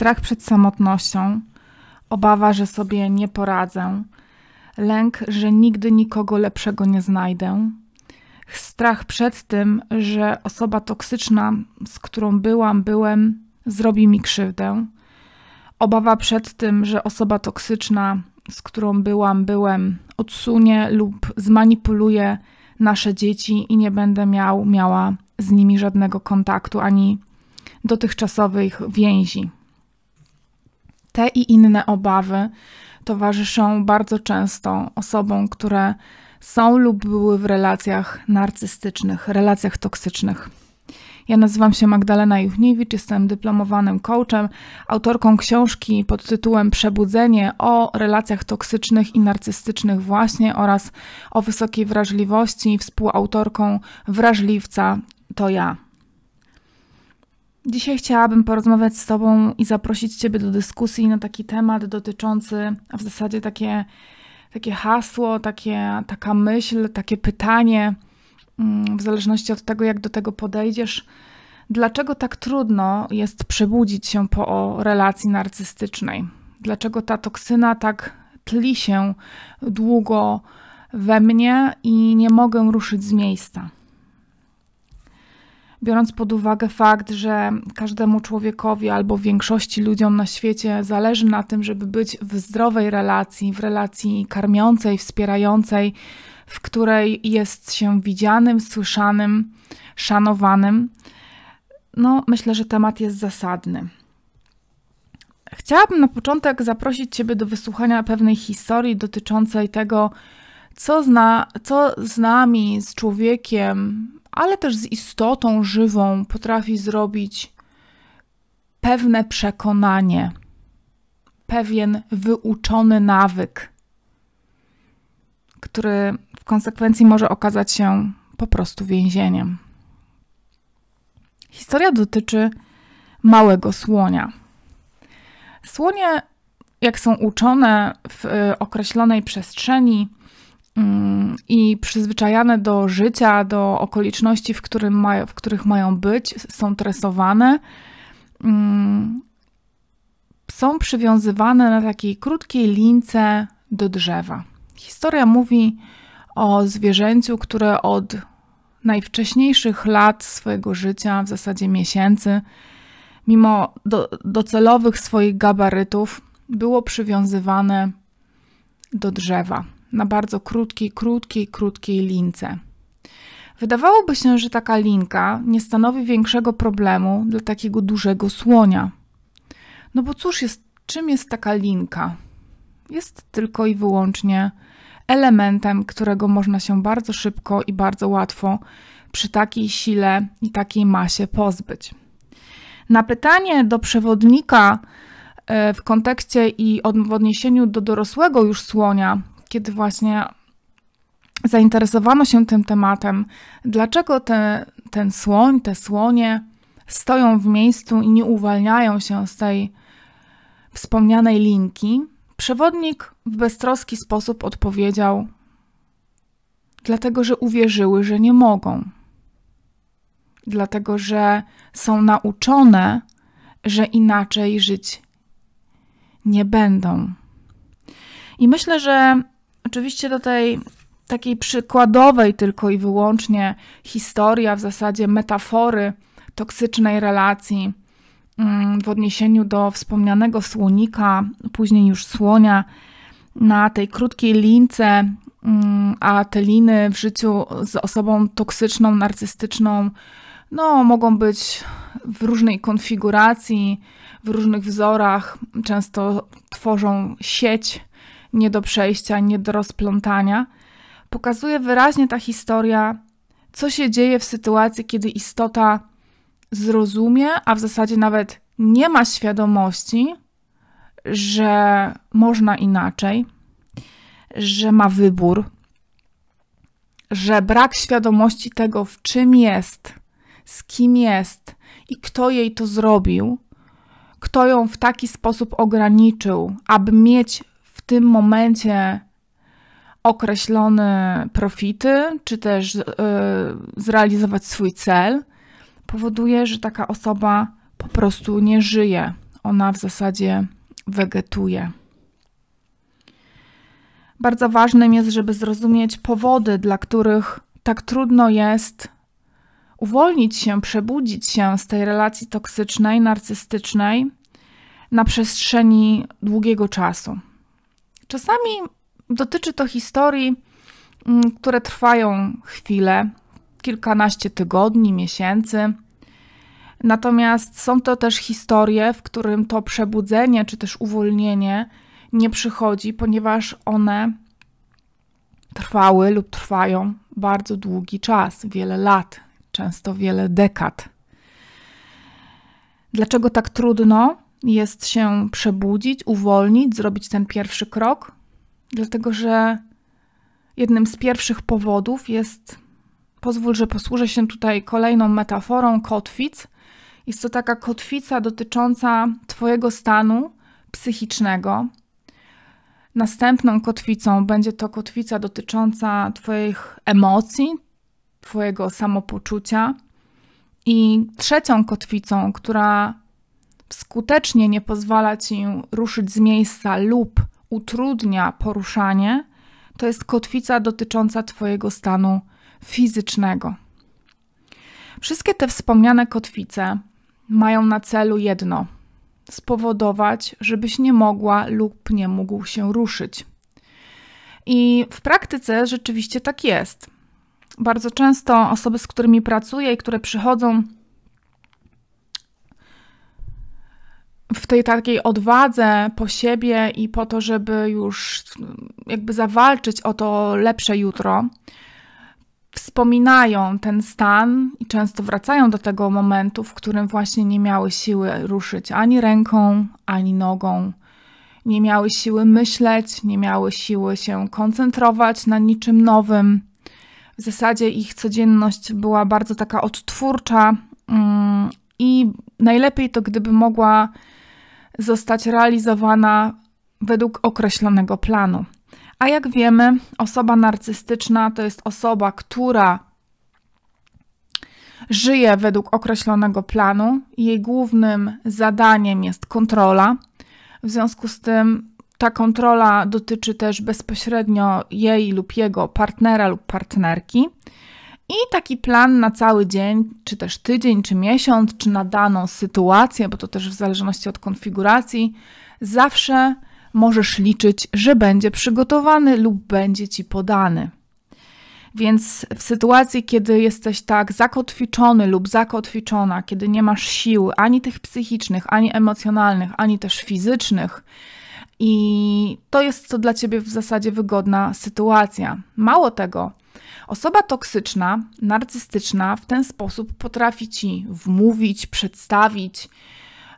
strach przed samotnością, obawa, że sobie nie poradzę, lęk, że nigdy nikogo lepszego nie znajdę, strach przed tym, że osoba toksyczna, z którą byłam, byłem, zrobi mi krzywdę, obawa przed tym, że osoba toksyczna, z którą byłam, byłem, odsunie lub zmanipuluje nasze dzieci i nie będę miał, miała z nimi żadnego kontaktu ani dotychczasowych więzi. Te i inne obawy towarzyszą bardzo często osobom, które są lub były w relacjach narcystycznych, relacjach toksycznych. Ja nazywam się Magdalena Juchniewicz, jestem dyplomowanym coachem, autorką książki pod tytułem Przebudzenie o relacjach toksycznych i narcystycznych właśnie oraz o wysokiej wrażliwości, współautorką Wrażliwca to ja. Dzisiaj chciałabym porozmawiać z Tobą i zaprosić Ciebie do dyskusji na taki temat dotyczący, a w zasadzie takie, takie hasło, takie, taka myśl, takie pytanie, mm, w zależności od tego, jak do tego podejdziesz. Dlaczego tak trudno jest przebudzić się po relacji narcystycznej? Dlaczego ta toksyna tak tli się długo we mnie i nie mogę ruszyć z miejsca? biorąc pod uwagę fakt, że każdemu człowiekowi albo większości ludziom na świecie zależy na tym, żeby być w zdrowej relacji, w relacji karmiącej, wspierającej, w której jest się widzianym, słyszanym, szanowanym, no myślę, że temat jest zasadny. Chciałabym na początek zaprosić Ciebie do wysłuchania pewnej historii dotyczącej tego, co, zna, co z nami, z człowiekiem, ale też z istotą żywą potrafi zrobić pewne przekonanie, pewien wyuczony nawyk, który w konsekwencji może okazać się po prostu więzieniem. Historia dotyczy małego słonia. Słonie, jak są uczone w określonej przestrzeni, Mm, i przyzwyczajane do życia, do okoliczności, w, mają, w których mają być, są tresowane, mm, są przywiązywane na takiej krótkiej lince do drzewa. Historia mówi o zwierzęciu, które od najwcześniejszych lat swojego życia, w zasadzie miesięcy, mimo do, docelowych swoich gabarytów, było przywiązywane do drzewa na bardzo krótkiej, krótkiej, krótkiej lince. Wydawałoby się, że taka linka nie stanowi większego problemu dla takiego dużego słonia. No bo cóż jest, czym jest taka linka? Jest tylko i wyłącznie elementem, którego można się bardzo szybko i bardzo łatwo przy takiej sile i takiej masie pozbyć. Na pytanie do przewodnika e, w kontekście i w odniesieniu do dorosłego już słonia, kiedy właśnie zainteresowano się tym tematem, dlaczego te, ten słoń, te słonie stoją w miejscu i nie uwalniają się z tej wspomnianej linki, przewodnik w beztroski sposób odpowiedział: Dlatego, że uwierzyły, że nie mogą. Dlatego, że są nauczone, że inaczej żyć nie będą. I myślę, że Oczywiście do tej takiej przykładowej tylko i wyłącznie historia, w zasadzie metafory toksycznej relacji mm, w odniesieniu do wspomnianego słonika, później już słonia, na tej krótkiej lince, mm, a te liny w życiu z osobą toksyczną, narcystyczną, no, mogą być w różnej konfiguracji, w różnych wzorach, często tworzą sieć nie do przejścia, nie do rozplątania. Pokazuje wyraźnie ta historia, co się dzieje w sytuacji, kiedy istota zrozumie, a w zasadzie nawet nie ma świadomości, że można inaczej, że ma wybór, że brak świadomości tego, w czym jest, z kim jest i kto jej to zrobił, kto ją w taki sposób ograniczył, aby mieć tym momencie określone profity, czy też e, zrealizować swój cel, powoduje, że taka osoba po prostu nie żyje. Ona w zasadzie wegetuje. Bardzo ważnym jest, żeby zrozumieć powody, dla których tak trudno jest uwolnić się, przebudzić się z tej relacji toksycznej, narcystycznej na przestrzeni długiego czasu. Czasami dotyczy to historii, mm, które trwają chwilę, kilkanaście tygodni, miesięcy. Natomiast są to też historie, w którym to przebudzenie czy też uwolnienie nie przychodzi, ponieważ one trwały lub trwają bardzo długi czas, wiele lat, często wiele dekad. Dlaczego tak trudno? jest się przebudzić, uwolnić, zrobić ten pierwszy krok, dlatego że jednym z pierwszych powodów jest, pozwól, że posłużę się tutaj kolejną metaforą, kotwic. Jest to taka kotwica dotycząca Twojego stanu psychicznego. Następną kotwicą będzie to kotwica dotycząca Twoich emocji, Twojego samopoczucia. I trzecią kotwicą, która skutecznie nie pozwala ci ruszyć z miejsca lub utrudnia poruszanie, to jest kotwica dotycząca Twojego stanu fizycznego. Wszystkie te wspomniane kotwice mają na celu jedno: spowodować, żebyś nie mogła lub nie mógł się ruszyć. I w praktyce rzeczywiście tak jest. Bardzo często osoby, z którymi pracuję i które przychodzą w tej takiej odwadze po siebie i po to, żeby już jakby zawalczyć o to lepsze jutro, wspominają ten stan i często wracają do tego momentu, w którym właśnie nie miały siły ruszyć ani ręką, ani nogą. Nie miały siły myśleć, nie miały siły się koncentrować na niczym nowym. W zasadzie ich codzienność była bardzo taka odtwórcza, mm, i najlepiej to, gdyby mogła zostać realizowana według określonego planu. A jak wiemy, osoba narcystyczna to jest osoba, która żyje według określonego planu. Jej głównym zadaniem jest kontrola. W związku z tym ta kontrola dotyczy też bezpośrednio jej lub jego partnera lub partnerki. I taki plan na cały dzień, czy też tydzień, czy miesiąc, czy na daną sytuację, bo to też w zależności od konfiguracji, zawsze możesz liczyć, że będzie przygotowany lub będzie ci podany. Więc w sytuacji, kiedy jesteś tak zakotwiczony lub zakotwiczona, kiedy nie masz sił ani tych psychicznych, ani emocjonalnych, ani też fizycznych, i to jest to dla ciebie w zasadzie wygodna sytuacja. Mało tego, Osoba toksyczna, narcystyczna w ten sposób potrafi ci wmówić, przedstawić,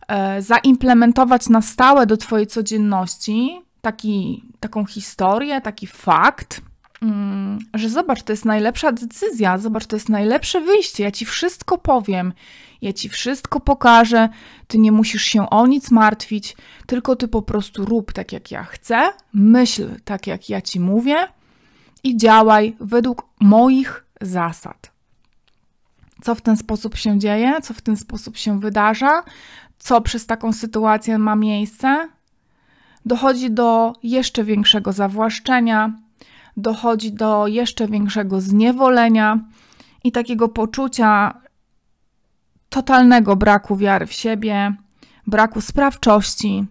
e, zaimplementować na stałe do twojej codzienności taki, taką historię, taki fakt, mm, że zobacz, to jest najlepsza decyzja, zobacz, to jest najlepsze wyjście, ja ci wszystko powiem, ja ci wszystko pokażę, ty nie musisz się o nic martwić, tylko ty po prostu rób tak, jak ja chcę, myśl tak, jak ja ci mówię i działaj według moich zasad. Co w ten sposób się dzieje, co w ten sposób się wydarza, co przez taką sytuację ma miejsce, dochodzi do jeszcze większego zawłaszczenia, dochodzi do jeszcze większego zniewolenia i takiego poczucia totalnego braku wiary w siebie, braku sprawczości.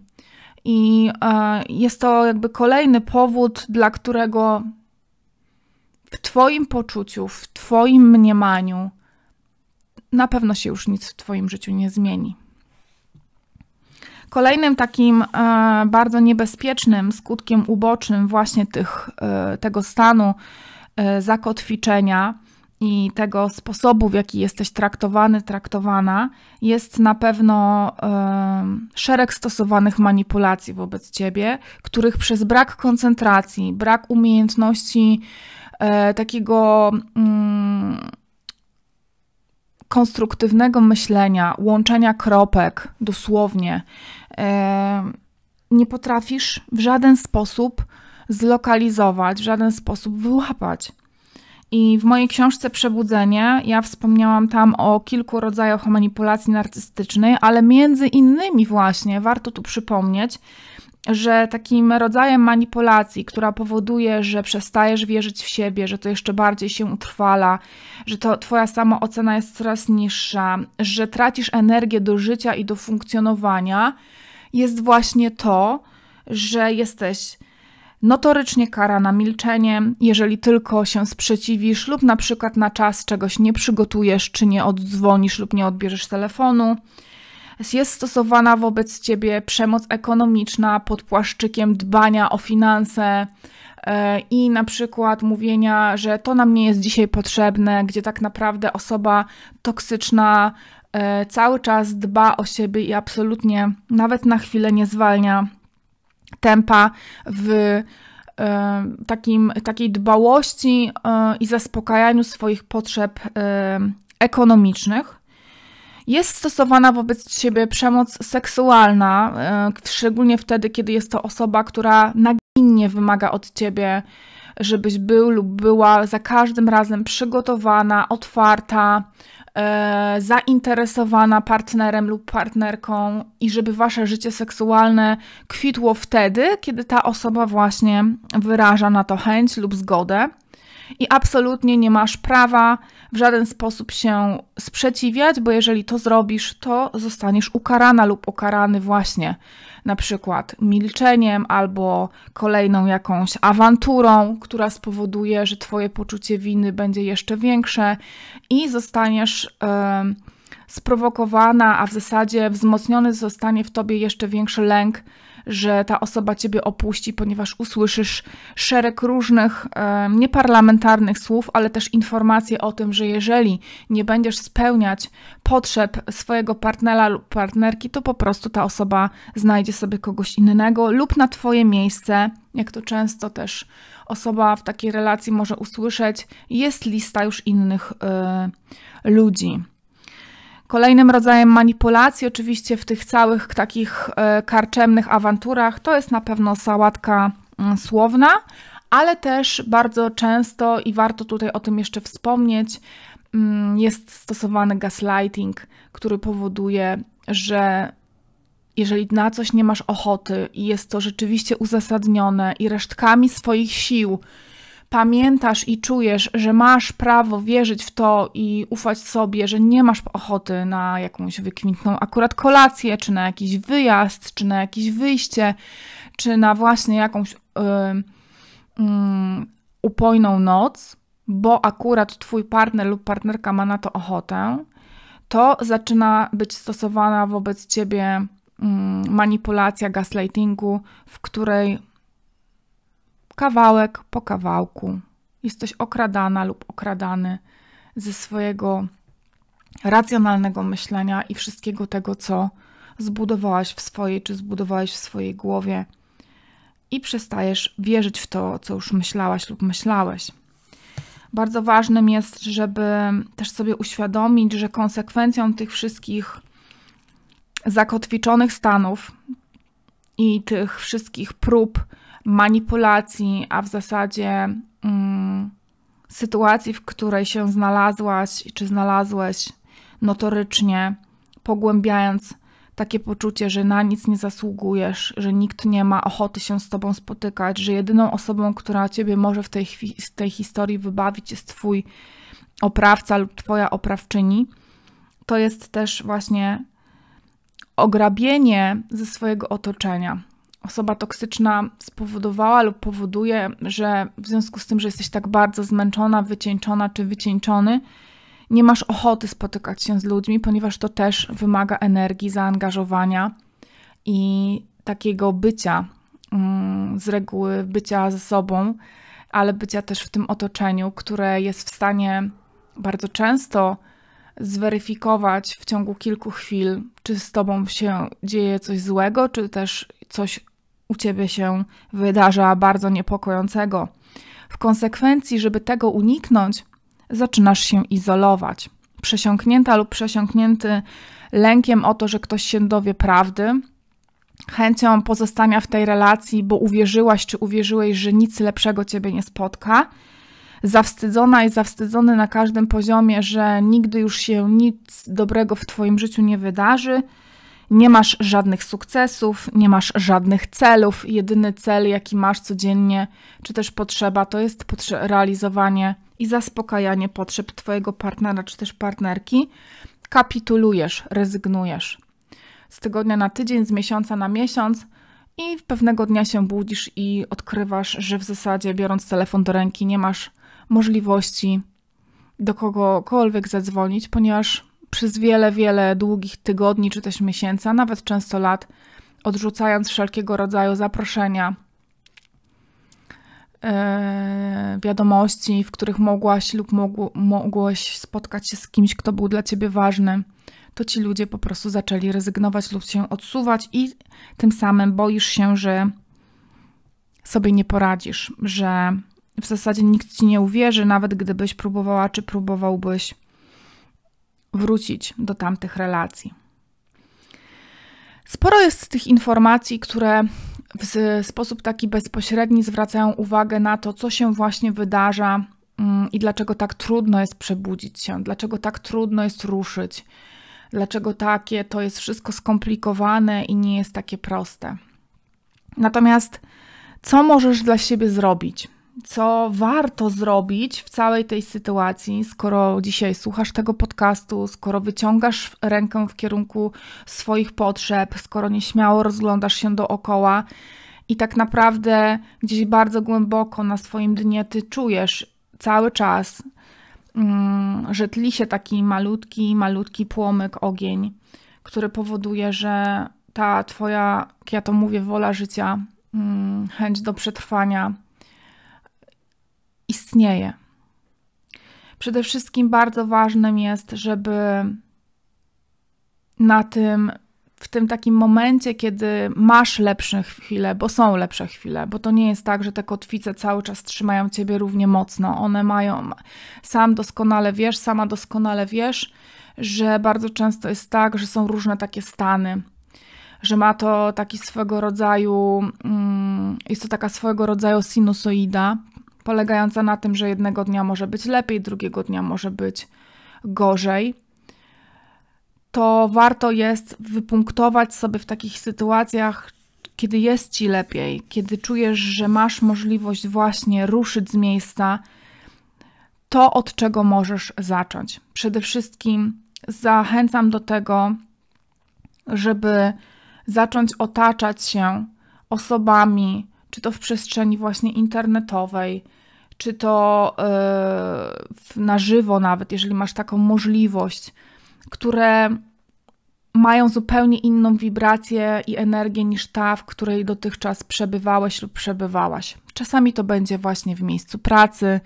I e, jest to jakby kolejny powód, dla którego w Twoim poczuciu, w Twoim mniemaniu, na pewno się już nic w Twoim życiu nie zmieni. Kolejnym takim e, bardzo niebezpiecznym skutkiem ubocznym właśnie tych, e, tego stanu e, zakotwiczenia i tego sposobu, w jaki jesteś traktowany, traktowana, jest na pewno szereg stosowanych manipulacji wobec ciebie, których przez brak koncentracji, brak umiejętności E, takiego mm, konstruktywnego myślenia, łączenia kropek, dosłownie, e, nie potrafisz w żaden sposób zlokalizować, w żaden sposób wyłapać. I w mojej książce Przebudzenie ja wspomniałam tam o kilku rodzajach manipulacji narcystycznej, ale między innymi właśnie warto tu przypomnieć, że takim rodzajem manipulacji, która powoduje, że przestajesz wierzyć w siebie, że to jeszcze bardziej się utrwala, że to twoja samoocena jest coraz niższa, że tracisz energię do życia i do funkcjonowania, jest właśnie to, że jesteś notorycznie karana milczeniem, jeżeli tylko się sprzeciwisz lub na przykład na czas czegoś nie przygotujesz, czy nie oddzwonisz lub nie odbierzesz telefonu jest stosowana wobec ciebie przemoc ekonomiczna pod płaszczykiem dbania o finanse e, i na przykład mówienia, że to nam nie jest dzisiaj potrzebne, gdzie tak naprawdę osoba toksyczna e, cały czas dba o siebie i absolutnie nawet na chwilę nie zwalnia tempa w e, takim, takiej dbałości i zaspokajaniu swoich potrzeb ekonomicznych. Jest stosowana wobec ciebie przemoc seksualna, e, szczególnie wtedy, kiedy jest to osoba, która nagminnie wymaga od ciebie, żebyś był lub była za każdym razem przygotowana, otwarta, e, zainteresowana partnerem lub partnerką i żeby wasze życie seksualne kwitło wtedy, kiedy ta osoba właśnie wyraża na to chęć lub zgodę i absolutnie nie masz prawa w żaden sposób się sprzeciwiać, bo jeżeli to zrobisz, to zostaniesz ukarana lub ukarany właśnie na przykład milczeniem albo kolejną jakąś awanturą, która spowoduje, że twoje poczucie winy będzie jeszcze większe i zostaniesz. Yy, sprowokowana, a w zasadzie wzmocniony zostanie w tobie jeszcze większy lęk że ta osoba ciebie opuści, ponieważ usłyszysz szereg różnych e, nieparlamentarnych słów, ale też informacje o tym, że jeżeli nie będziesz spełniać potrzeb swojego partnera lub partnerki, to po prostu ta osoba znajdzie sobie kogoś innego lub na twoje miejsce, jak to często też osoba w takiej relacji może usłyszeć, jest lista już innych y, ludzi. Kolejnym rodzajem manipulacji, oczywiście w tych całych takich e, karczemnych awanturach, to jest na pewno sałatka mm, słowna, ale też bardzo często i warto tutaj o tym jeszcze wspomnieć, mm, jest stosowany gaslighting, który powoduje, że jeżeli na coś nie masz ochoty i jest to rzeczywiście uzasadnione i resztkami swoich sił pamiętasz i czujesz, że masz prawo wierzyć w to i ufać sobie, że nie masz ochoty na jakąś wykwintną akurat kolację, czy na jakiś wyjazd, czy na jakieś wyjście, czy na właśnie jakąś yy, yy, upojną noc, bo akurat twój partner lub partnerka ma na to ochotę, to zaczyna być stosowana wobec ciebie mm, manipulacja gaslightingu, w której kawałek po kawałku jesteś okradana lub okradany ze swojego racjonalnego myślenia i wszystkiego tego, co zbudowałaś w swojej czy zbudowałeś w swojej głowie i przestajesz wierzyć w to, co już myślałaś lub myślałeś. Bardzo ważnym jest, żeby też sobie uświadomić, że konsekwencją tych wszystkich zakotwiczonych stanów i tych wszystkich prób manipulacji, a w zasadzie mm, sytuacji, w której się znalazłaś czy znalazłeś notorycznie, pogłębiając takie poczucie, że na nic nie zasługujesz, że nikt nie ma ochoty się z tobą spotykać, że jedyną osobą, która ciebie może w tej, tej historii wybawić, jest twój oprawca lub twoja oprawczyni, to jest też właśnie ograbienie ze swojego otoczenia osoba toksyczna spowodowała lub powoduje, że w związku z tym, że jesteś tak bardzo zmęczona, wycieńczona czy wycieńczony, nie masz ochoty spotykać się z ludźmi, ponieważ to też wymaga energii, zaangażowania i takiego bycia, mm, z reguły bycia ze sobą, ale bycia też w tym otoczeniu, które jest w stanie bardzo często zweryfikować w ciągu kilku chwil, czy z tobą się dzieje coś złego, czy też coś u ciebie się wydarza bardzo niepokojącego. W konsekwencji, żeby tego uniknąć, zaczynasz się izolować. Przesiąknięta lub przesiąknięty lękiem o to, że ktoś się dowie prawdy, chęcią pozostania w tej relacji, bo uwierzyłaś czy uwierzyłeś, że nic lepszego ciebie nie spotka. Zawstydzona i zawstydzony na każdym poziomie, że nigdy już się nic dobrego w twoim życiu nie wydarzy, nie masz żadnych sukcesów, nie masz żadnych celów. Jedyny cel, jaki masz codziennie, czy też potrzeba, to jest potrze realizowanie i zaspokajanie potrzeb Twojego partnera, czy też partnerki. Kapitulujesz, rezygnujesz. Z tygodnia na tydzień, z miesiąca na miesiąc, i pewnego dnia się budzisz i odkrywasz, że w zasadzie, biorąc telefon do ręki, nie masz możliwości do kogokolwiek zadzwonić, ponieważ przez wiele, wiele długich tygodni czy też miesięcy, a nawet często lat, odrzucając wszelkiego rodzaju zaproszenia, yy, wiadomości, w których mogłaś lub mogło, mogłeś spotkać się z kimś, kto był dla ciebie ważny, to ci ludzie po prostu zaczęli rezygnować lub się odsuwać, i tym samym boisz się, że sobie nie poradzisz, że w zasadzie nikt ci nie uwierzy, nawet gdybyś próbowała czy próbowałbyś wrócić do tamtych relacji. Sporo jest tych informacji, które w sposób taki bezpośredni zwracają uwagę na to, co się właśnie wydarza mm, i dlaczego tak trudno jest przebudzić się, dlaczego tak trudno jest ruszyć, dlaczego takie to jest wszystko skomplikowane i nie jest takie proste. Natomiast co możesz dla siebie zrobić? co warto zrobić w całej tej sytuacji, skoro dzisiaj słuchasz tego podcastu, skoro wyciągasz rękę w kierunku swoich potrzeb, skoro nieśmiało rozglądasz się dookoła i tak naprawdę gdzieś bardzo głęboko na swoim dnie ty czujesz cały czas, mm, że tli się taki malutki, malutki płomyk, ogień, który powoduje, że ta twoja, jak ja to mówię, wola życia, mm, chęć do przetrwania, istnieje. Przede wszystkim bardzo ważnym jest, żeby na tym, w tym takim momencie, kiedy masz lepsze chwile, bo są lepsze chwile, bo to nie jest tak, że te kotwice cały czas trzymają ciebie równie mocno. One mają, sam doskonale wiesz, sama doskonale wiesz, że bardzo często jest tak, że są różne takie stany, że ma to taki swego rodzaju, mm, jest to taka swojego rodzaju sinusoida, polegająca na tym, że jednego dnia może być lepiej, drugiego dnia może być gorzej, to warto jest wypunktować sobie w takich sytuacjach, kiedy jest ci lepiej, kiedy czujesz, że masz możliwość właśnie ruszyć z miejsca, to od czego możesz zacząć. Przede wszystkim zachęcam do tego, żeby zacząć otaczać się osobami, czy to w przestrzeni właśnie internetowej, czy to e, na żywo nawet, jeżeli masz taką możliwość, które mają zupełnie inną wibrację i energię niż ta, w której dotychczas przebywałeś lub przebywałaś. Czasami to będzie właśnie w miejscu pracy,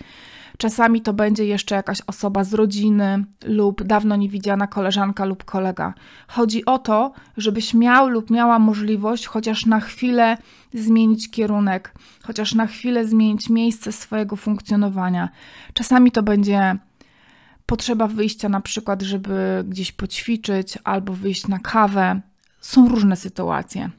Czasami to będzie jeszcze jakaś osoba z rodziny lub dawno niewidziana koleżanka lub kolega. Chodzi o to, żebyś miał lub miała możliwość chociaż na chwilę zmienić kierunek, chociaż na chwilę zmienić miejsce swojego funkcjonowania. Czasami to będzie potrzeba wyjścia na przykład, żeby gdzieś poćwiczyć albo wyjść na kawę. Są różne sytuacje.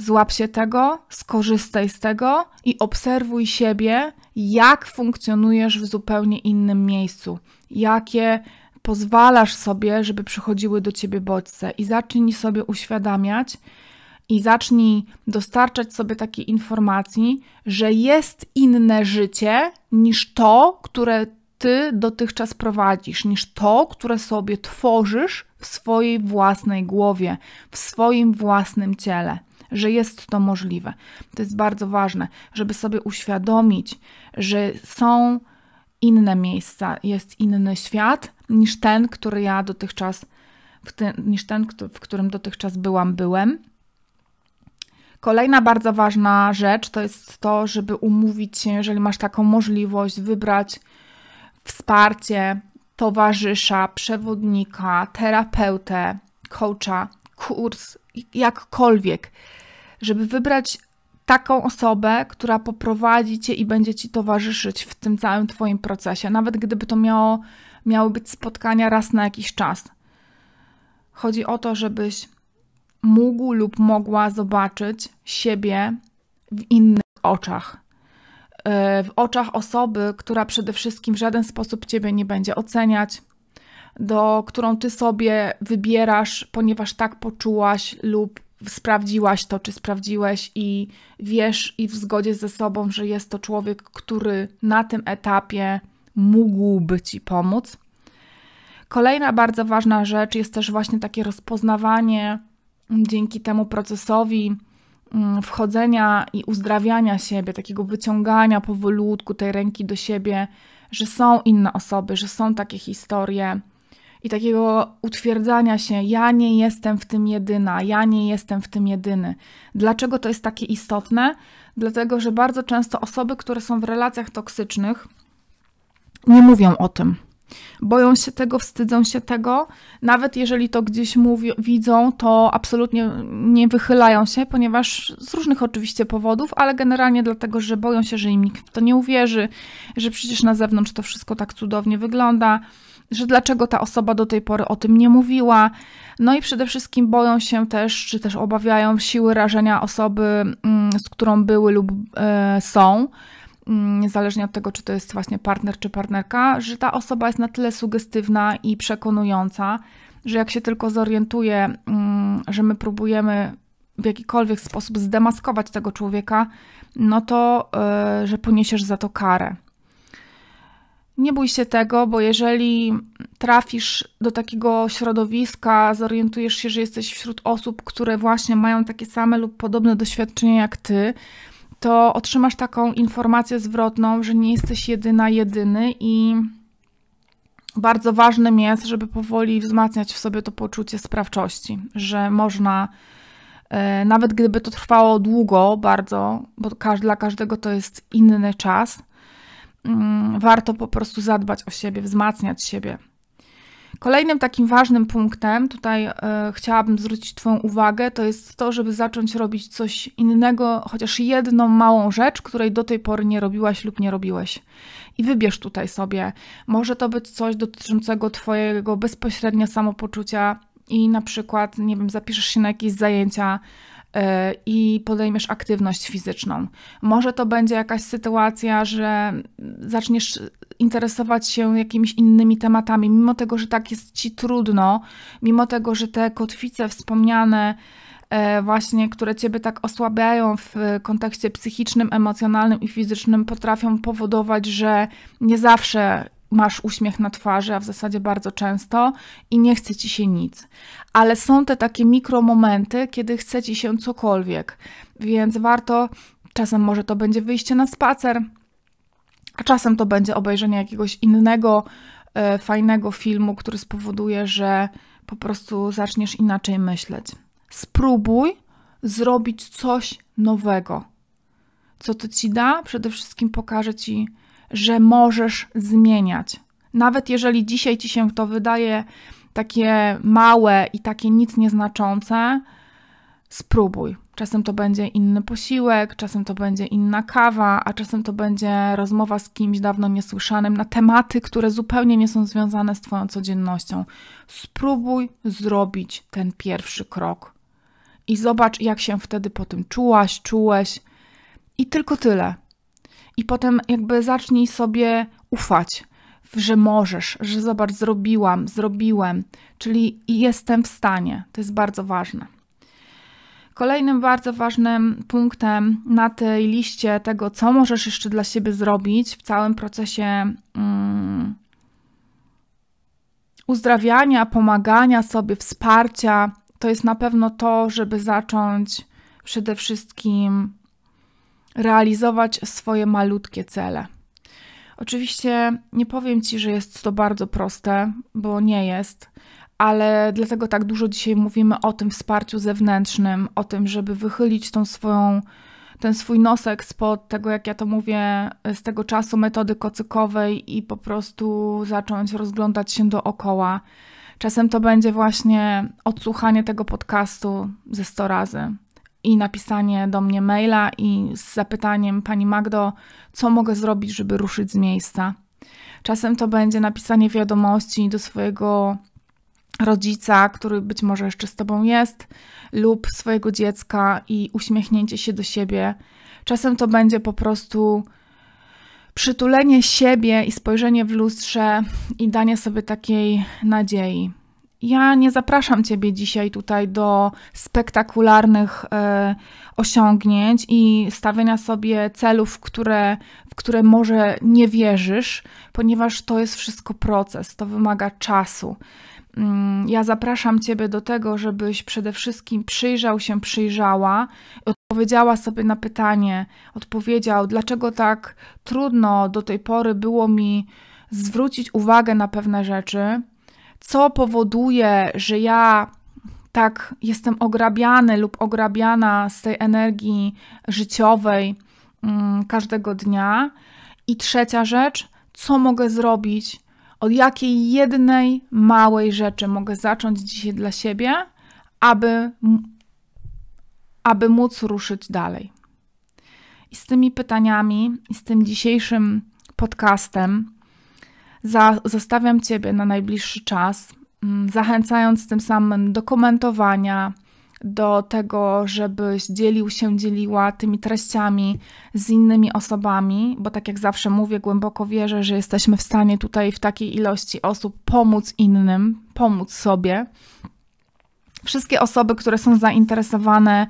Złap się tego, skorzystaj z tego i obserwuj siebie, jak funkcjonujesz w zupełnie innym miejscu, jakie pozwalasz sobie, żeby przychodziły do ciebie bodźce i zacznij sobie uświadamiać i zacznij dostarczać sobie takiej informacji, że jest inne życie niż to, które ty dotychczas prowadzisz, niż to, które sobie tworzysz w swojej własnej głowie, w swoim własnym ciele że jest to możliwe. To jest bardzo ważne, żeby sobie uświadomić, że są inne miejsca, jest inny świat niż ten, który ja dotychczas, ten, niż ten, w którym dotychczas byłam, byłem. Kolejna bardzo ważna rzecz to jest to, żeby umówić się, jeżeli masz taką możliwość, wybrać wsparcie towarzysza, przewodnika, terapeutę, coacha, kurs, jakkolwiek, żeby wybrać taką osobę, która poprowadzi cię i będzie ci towarzyszyć w tym całym twoim procesie, nawet gdyby to miało, miały być spotkania raz na jakiś czas. Chodzi o to, żebyś mógł lub mogła zobaczyć siebie w innych oczach. E, w oczach osoby, która przede wszystkim w żaden sposób ciebie nie będzie oceniać, do którą ty sobie wybierasz, ponieważ tak poczułaś lub sprawdziłaś to, czy sprawdziłeś i wiesz i w zgodzie ze sobą, że jest to człowiek, który na tym etapie mógłby ci pomóc. Kolejna bardzo ważna rzecz jest też właśnie takie rozpoznawanie dzięki temu procesowi mm, wchodzenia i uzdrawiania siebie, takiego wyciągania powolutku tej ręki do siebie, że są inne osoby, że są takie historie, i takiego utwierdzania się: ja nie jestem w tym jedyna, ja nie jestem w tym jedyny. Dlaczego to jest takie istotne? Dlatego, że bardzo często osoby, które są w relacjach toksycznych, nie mówią o tym. Boją się tego, wstydzą się tego, nawet jeżeli to gdzieś mówią, widzą, to absolutnie nie wychylają się, ponieważ z różnych oczywiście powodów, ale generalnie dlatego, że boją się, że im nikt w to nie uwierzy, że przecież na zewnątrz to wszystko tak cudownie wygląda, że dlaczego ta osoba do tej pory o tym nie mówiła. No i przede wszystkim boją się też, czy też obawiają siły rażenia osoby, mm, z którą były lub e, są, mm, niezależnie od tego, czy to jest właśnie partner czy partnerka, że ta osoba jest na tyle sugestywna i przekonująca, że jak się tylko zorientuje, mm, że my próbujemy w jakikolwiek sposób zdemaskować tego człowieka, no to e, że poniesiesz za to karę. Nie bój się tego, bo jeżeli trafisz do takiego środowiska, zorientujesz się, że jesteś wśród osób, które właśnie mają takie same lub podobne doświadczenia jak ty, to otrzymasz taką informację zwrotną, że nie jesteś jedyna, jedyny i bardzo ważnym jest, żeby powoli wzmacniać w sobie to poczucie sprawczości, że można, e, nawet gdyby to trwało długo bardzo, bo dla każdego to jest inny czas, Mm, warto po prostu zadbać o siebie, wzmacniać siebie. Kolejnym takim ważnym punktem, tutaj e, chciałabym zwrócić Twoją uwagę, to jest to, żeby zacząć robić coś innego, chociaż jedną małą rzecz, której do tej pory nie robiłaś lub nie robiłeś. I wybierz tutaj sobie. Może to być coś dotyczącego Twojego bezpośrednio samopoczucia i na przykład, nie wiem, zapiszesz się na jakieś zajęcia E, i podejmiesz aktywność fizyczną. Może to będzie jakaś sytuacja, że zaczniesz interesować się jakimiś innymi tematami, mimo tego, że tak jest ci trudno, mimo tego, że te kotwice wspomniane, e, właśnie, które ciebie tak osłabiają w kontekście psychicznym, emocjonalnym i fizycznym, potrafią powodować, że nie zawsze masz uśmiech na twarzy, a w zasadzie bardzo często i nie chce ci się nic. Ale są te takie mikromomenty, kiedy chce ci się cokolwiek, więc warto, czasem może to będzie wyjście na spacer, a czasem to będzie obejrzenie jakiegoś innego e, fajnego filmu, który spowoduje, że po prostu zaczniesz inaczej myśleć. Spróbuj zrobić coś nowego. Co to ci da? Przede wszystkim pokaże ci że możesz zmieniać. Nawet jeżeli dzisiaj ci się to wydaje takie małe i takie nic nieznaczące, spróbuj. Czasem to będzie inny posiłek, czasem to będzie inna kawa, a czasem to będzie rozmowa z kimś dawno niesłyszanym na tematy, które zupełnie nie są związane z Twoją codziennością. Spróbuj zrobić ten pierwszy krok i zobacz, jak się wtedy po tym czułaś, czułeś. I tylko tyle i potem jakby zacznij sobie ufać, że możesz, że zobacz, zrobiłam, zrobiłem, czyli jestem w stanie. To jest bardzo ważne. Kolejnym bardzo ważnym punktem na tej liście tego, co możesz jeszcze dla siebie zrobić w całym procesie um, uzdrawiania, pomagania sobie, wsparcia, to jest na pewno to, żeby zacząć przede wszystkim realizować swoje malutkie cele. Oczywiście nie powiem ci, że jest to bardzo proste, bo nie jest, ale dlatego tak dużo dzisiaj mówimy o tym wsparciu zewnętrznym, o tym, żeby wychylić tą swoją, ten swój nosek spod tego, jak ja to mówię, z tego czasu metody kocykowej i po prostu zacząć rozglądać się dookoła. Czasem to będzie właśnie odsłuchanie tego podcastu ze 100 razy i napisanie do mnie maila i z zapytaniem Pani Magdo, co mogę zrobić, żeby ruszyć z miejsca. Czasem to będzie napisanie wiadomości do swojego rodzica, który być może jeszcze z Tobą jest, lub swojego dziecka i uśmiechnięcie się do siebie. Czasem to będzie po prostu przytulenie siebie i spojrzenie w lustrze i danie sobie takiej nadziei. Ja nie zapraszam Ciebie dzisiaj tutaj do spektakularnych y, osiągnięć i stawiania sobie celów, w które, w które może nie wierzysz, ponieważ to jest wszystko proces, to wymaga czasu. Mm, ja zapraszam Ciebie do tego, żebyś przede wszystkim przyjrzał się, przyjrzała, odpowiedziała sobie na pytanie, odpowiedział, dlaczego tak trudno do tej pory było mi zwrócić uwagę na pewne rzeczy co powoduje, że ja tak jestem ograbiany lub ograbiana z tej energii życiowej mm, każdego dnia. I trzecia rzecz, co mogę zrobić, od jakiej jednej małej rzeczy mogę zacząć dzisiaj dla siebie, aby, aby móc ruszyć dalej. I z tymi pytaniami, i z tym dzisiejszym podcastem za, zostawiam Ciebie na najbliższy czas, mm, zachęcając tym samym do komentowania, do tego, żebyś dzielił się, dzieliła tymi treściami z innymi osobami, bo tak jak zawsze mówię, głęboko wierzę, że jesteśmy w stanie tutaj w takiej ilości osób pomóc innym, pomóc sobie. Wszystkie osoby, które są zainteresowane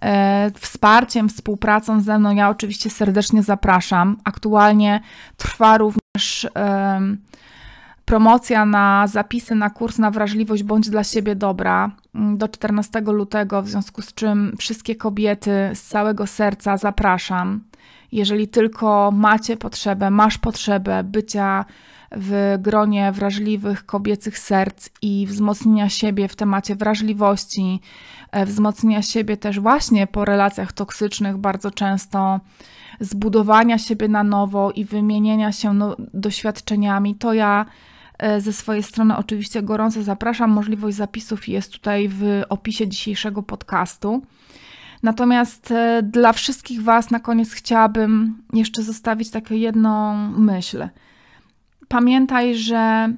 e, wsparciem, współpracą ze mną, ja oczywiście serdecznie zapraszam. Aktualnie trwa również też promocja na zapisy na kurs na wrażliwość bądź dla siebie dobra mm, do 14 lutego, w związku z czym wszystkie kobiety z całego serca zapraszam. Jeżeli tylko macie potrzebę, masz potrzebę bycia w gronie wrażliwych kobiecych serc i wzmocnienia siebie w temacie wrażliwości, E, wzmocnienia siebie też właśnie po relacjach toksycznych bardzo często, zbudowania siebie na nowo i wymienienia się no, doświadczeniami, to ja e, ze swojej strony oczywiście gorąco zapraszam. Możliwość zapisów jest tutaj w opisie dzisiejszego podcastu. Natomiast e, dla wszystkich Was na koniec chciałabym jeszcze zostawić taką jedną myśl. Pamiętaj, że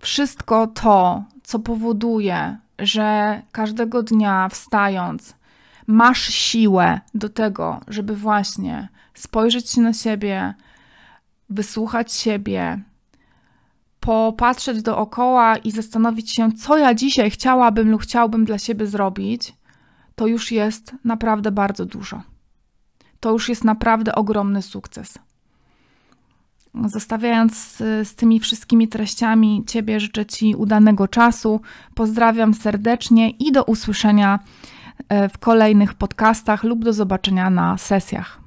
wszystko to, co powoduje, że każdego dnia wstając masz siłę do tego, żeby właśnie spojrzeć się na siebie, wysłuchać siebie, popatrzeć dookoła i zastanowić się, co ja dzisiaj chciałabym lub chciałbym dla siebie zrobić, to już jest naprawdę bardzo dużo. To już jest naprawdę ogromny sukces. Zostawiając y, z tymi wszystkimi treściami Ciebie, życzę Ci udanego czasu. Pozdrawiam serdecznie i do usłyszenia e, w kolejnych podcastach lub do zobaczenia na sesjach.